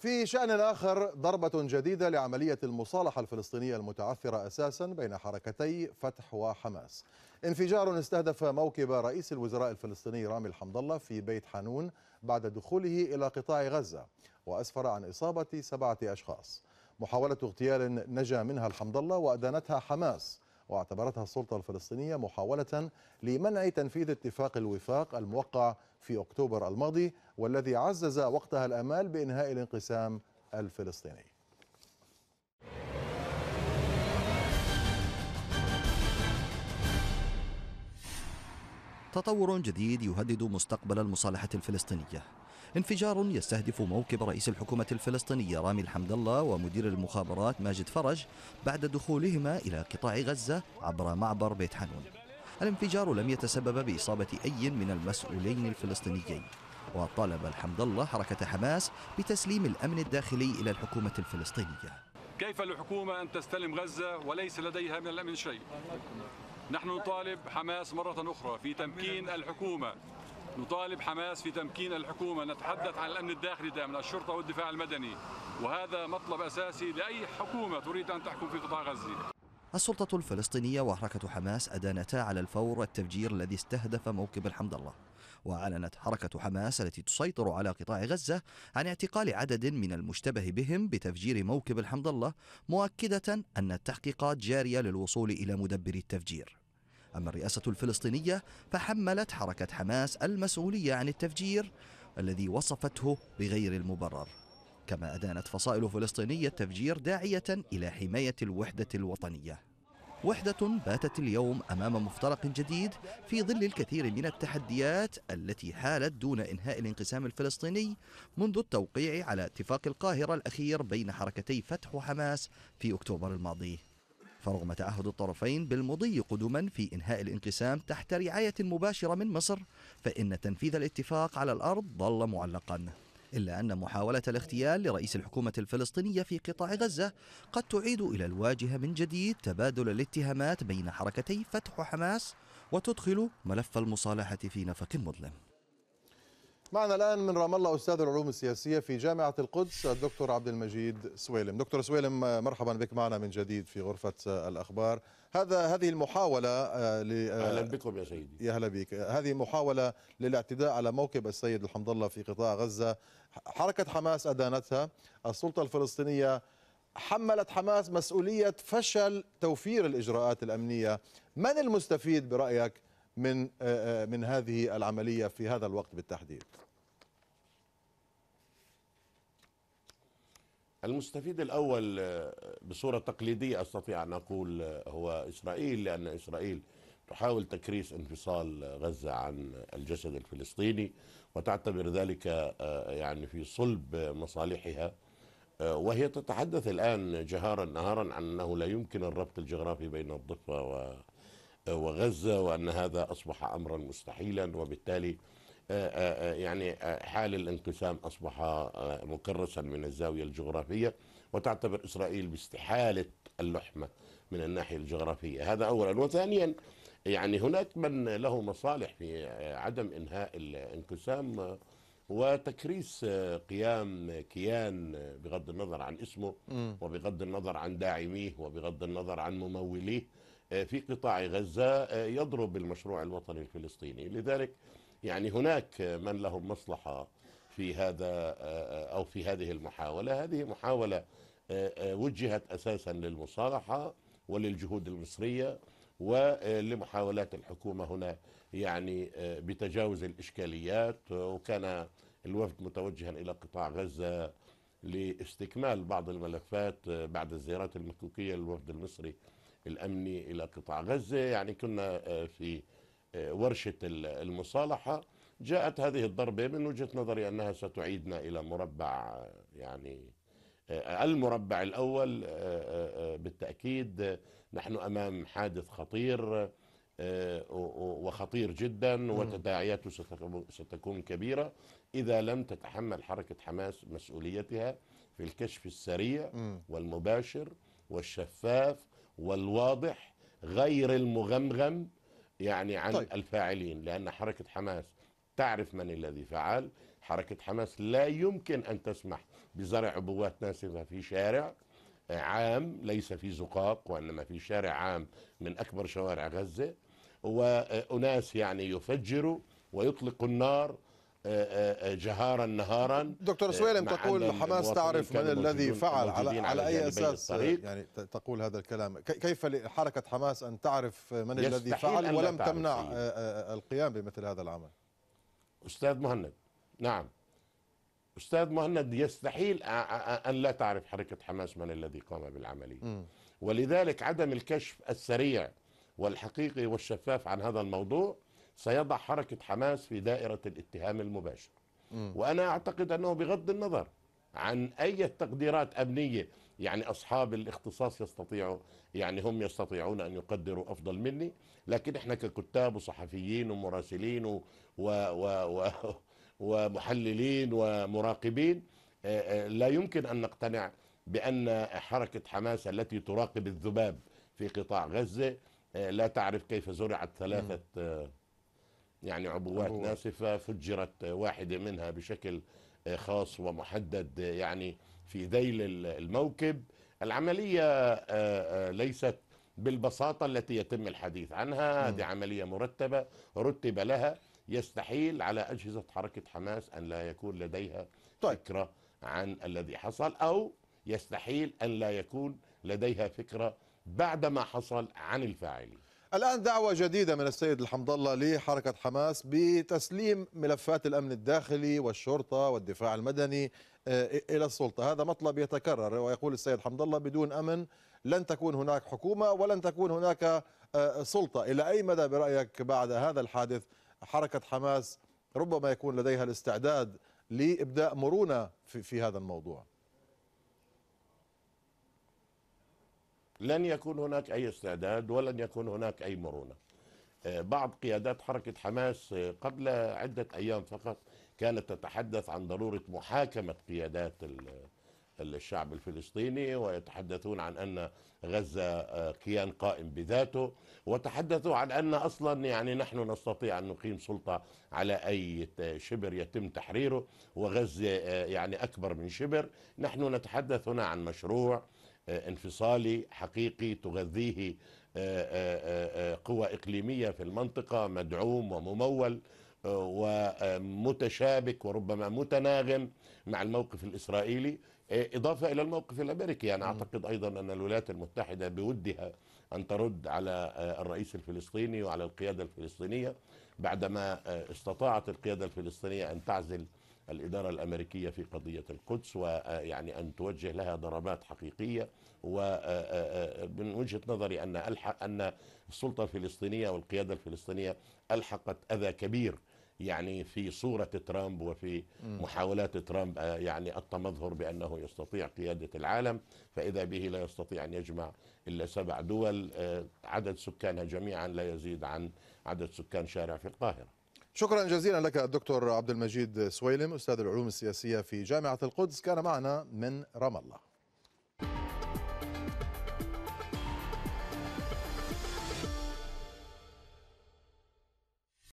في شأن آخر ضربة جديدة لعملية المصالحة الفلسطينية المتعثرة أساسا بين حركتي فتح وحماس انفجار استهدف موكب رئيس الوزراء الفلسطيني رامي الحمد الله في بيت حانون بعد دخوله إلى قطاع غزة وأسفر عن إصابة سبعة أشخاص محاولة اغتيال نجا منها الحمد الله وأدانتها حماس واعتبرتها السلطة الفلسطينية محاولة لمنع تنفيذ اتفاق الوفاق الموقع في أكتوبر الماضي والذي عزز وقتها الأمال بإنهاء الانقسام الفلسطيني تطور جديد يهدد مستقبل المصالحة الفلسطينية انفجار يستهدف موكب رئيس الحكومة الفلسطينية رامي الحمد الله ومدير المخابرات ماجد فرج بعد دخولهما إلى قطاع غزة عبر معبر بيت حنون الانفجار لم يتسبب بإصابة أي من المسؤولين الفلسطينيين وطالب الحمد الله حركة حماس بتسليم الأمن الداخلي إلى الحكومة الفلسطينية كيف للحكومة أن تستلم غزة وليس لديها من الأمن شيء؟ نحن نطالب حماس مرة أخرى في تمكين الحكومة نطالب حماس في تمكين الحكومة نتحدث عن الأمن الداخلي دائما الشرطة والدفاع المدني وهذا مطلب أساسي لأي حكومة تريد أن تحكم في قطاع غزة السلطة الفلسطينية وحركة حماس أدانتا على الفور التفجير الذي استهدف موكب الحمد الله وأعلنت حركة حماس التي تسيطر على قطاع غزة عن اعتقال عدد من المشتبه بهم بتفجير موكب الحمد الله مؤكدة أن التحقيقات جارية للوصول إلى مدبر التفجير أما الرئاسة الفلسطينية فحملت حركة حماس المسؤولية عن التفجير الذي وصفته بغير المبرر كما أدانت فصائل فلسطينية التفجير داعية إلى حماية الوحدة الوطنية وحدة باتت اليوم أمام مفترق جديد في ظل الكثير من التحديات التي حالت دون إنهاء الانقسام الفلسطيني منذ التوقيع على اتفاق القاهرة الأخير بين حركتي فتح وحماس في أكتوبر الماضي فرغم تعهد الطرفين بالمضي قدما في إنهاء الانقسام تحت رعاية مباشرة من مصر فإن تنفيذ الاتفاق على الأرض ظل معلقا إلا أن محاولة الاغتيال لرئيس الحكومة الفلسطينية في قطاع غزة قد تعيد إلى الواجهة من جديد تبادل الاتهامات بين حركتي فتح وحماس وتدخل ملف المصالحة في نفق مظلم معنا الآن من رام الله أستاذ العلوم السياسية في جامعة القدس الدكتور عبد المجيد سويلم دكتور سويلم مرحبا بك معنا من جديد في غرفة الأخبار هذا هذه المحاولة آه، ل... آه، أهلا بكم يا سيدي يا هلا بك هذه محاولة للاعتداء على موكب السيد الحمد الله في قطاع غزة حركة حماس أدانتها السلطة الفلسطينية حملت حماس مسؤولية فشل توفير الإجراءات الأمنية من المستفيد برأيك من آه، آه، من هذه العملية في هذا الوقت بالتحديد المستفيد الأول آه، بصورة تقليدية أستطيع أن أقول هو إسرائيل لأن إسرائيل تحاول تكريس انفصال غزة عن الجسد الفلسطيني وتعتبر ذلك يعني في صلب مصالحها وهي تتحدث الآن جهارا نهارا عن أنه لا يمكن الربط الجغرافي بين الضفة و وغزة وأن هذا أصبح أمرا مستحيلا وبالتالي آه، آه، آه، يعني حال الانقسام أصبح مكرسا من الزاوية الجغرافية وتعتبر إسرائيل باستحالة اللحمة من الناحية الجغرافية هذا أولا وثانيا يعني هناك من له مصالح في عدم إنهاء الانقسام وتكريس قيام كيان بغض النظر عن اسمه وبغض النظر عن داعميه وبغض النظر عن مموليه آه، في قطاع غزة آه، يضرب المشروع الوطني الفلسطيني لذلك يعني هناك من لهم مصلحة في هذا آه، أو في هذه المحاولة هذه محاولة وجهت أساسا للمصالحة وللجهود المصرية ولمحاولات الحكومة هنا يعني بتجاوز الإشكاليات وكان الوفد متوجها إلى قطاع غزة لاستكمال بعض الملفات بعد الزيارات المكوكية للوفد المصري الأمني إلى قطاع غزة يعني كنا آه، في آه، ورشة المصالحة جاءت هذه الضربة من وجهة نظري أنها ستعيدنا إلى مربع آه، يعني المربع الأول بالتأكيد نحن أمام حادث خطير وخطير جدا وتداعياته ستكون كبيرة إذا لم تتحمل حركة حماس مسؤوليتها في الكشف السريع والمباشر والشفاف والواضح غير المغمغم يعني عن طيب. الفاعلين لأن حركة حماس تعرف من الذي فعل حركة حماس لا يمكن أن تسمح بزرع عبوات ناسفة في شارع عام ليس في زقاق وإنما في شارع عام من أكبر شوارع غزة وأناس يعني يفجروا ويطلقوا النار آه، آه، آه، جهارا نهارا دكتور سويلم تقول حماس تعرف من الذي فعل على, على اي اساس يعني تقول هذا الكلام كيف لحركه حماس ان تعرف من الذي فعل ولم تمنع القيام بمثل هذا العمل استاذ مهند نعم استاذ مهند يستحيل ان لا تعرف حركه حماس من الذي قام بالعمليه ولذلك عدم الكشف السريع والحقيقي والشفاف عن هذا الموضوع سيضع حركة حماس في دائرة الاتهام المباشر م. وأنا أعتقد أنه بغض النظر عن أي تقديرات أمنية يعني أصحاب الاختصاص يستطيعوا يعني هم يستطيعون أن يقدروا أفضل مني لكن إحنا ككتاب وصحفيين ومراسلين و و و و ومحللين ومراقبين آه، آه، لا يمكن أن نقتنع بأن حركة حماس التي تراقب الذباب في قطاع غزة آه، لا تعرف كيف زرعت ثلاثة م. يعني عبوات ناسفة فجرت واحدة منها بشكل آه، خاص ومحدد آه، يعني في ذيل الموكب العملية آه، ليست بالبساطة التي يتم الحديث عنها هذه عملية مرتبة رتب لها يستحيل على أجهزة حركة حماس أن لا يكون لديها طيب. فكرة عن الذي حصل أو يستحيل أن لا يكون لديها فكرة بعد ما حصل عن الفاعلين الآن دعوة جديدة من السيد الحمد الله لحركة حماس بتسليم ملفات الأمن الداخلي والشرطة والدفاع المدني آه، إلى السلطة هذا مطلب يتكرر ويقول السيد حمد الله بدون أمن لن تكون هناك حكومة ولن تكون هناك آه، سلطة إلى أي مدى برأيك بعد هذا الحادث حركة حماس ربما يكون لديها الاستعداد لإبداء مرونة في هذا الموضوع لن يكون هناك أي استعداد ولن يكون هناك أي مرونة آه، بعض قيادات حركة حماس آه، قبل عدة أيام فقط كانت تتحدث عن ضرورة محاكمة قيادات الشعب الفلسطيني ويتحدثون عن أن غزة آه، كيان قائم بذاته وتحدثوا عن أن أصلا يعني نحن نستطيع أن نقيم سلطة على أي شبر يتم تحريره وغزة يعني أكبر من شبر نحن نتحدث هنا عن مشروع آه، انفصالي حقيقي تغذيه آه، آه، قوى إقليمية في المنطقة مدعوم وممول ومتشابك وربما متناغم مع الموقف الإسرائيلي إضافة إلى الموقف الأمريكي أنا يعني أعتقد أيضا أن الولايات المتحدة بودها أن ترد على الرئيس الفلسطيني وعلى القيادة الفلسطينية بعدما استطاعت القيادة الفلسطينية أن تعزل الإدارة الأمريكية في قضية القدس ويعني أن توجه لها ضربات حقيقية ومن آه، آه، آه، وجهة نظري أن ألحق أن السلطة الفلسطينية والقيادة الفلسطينية ألحقت أذى كبير يعني في صورة ترامب وفي محاولات ترامب يعني التمظهر بأنه يستطيع قيادة العالم فإذا به لا يستطيع أن يجمع إلا سبع دول عدد سكانها جميعا لا يزيد عن عدد سكان شارع في القاهرة شكرا جزيلا لك الدكتور عبد المجيد سويلم استاذ العلوم السياسيه في جامعه القدس كان معنا من رام الله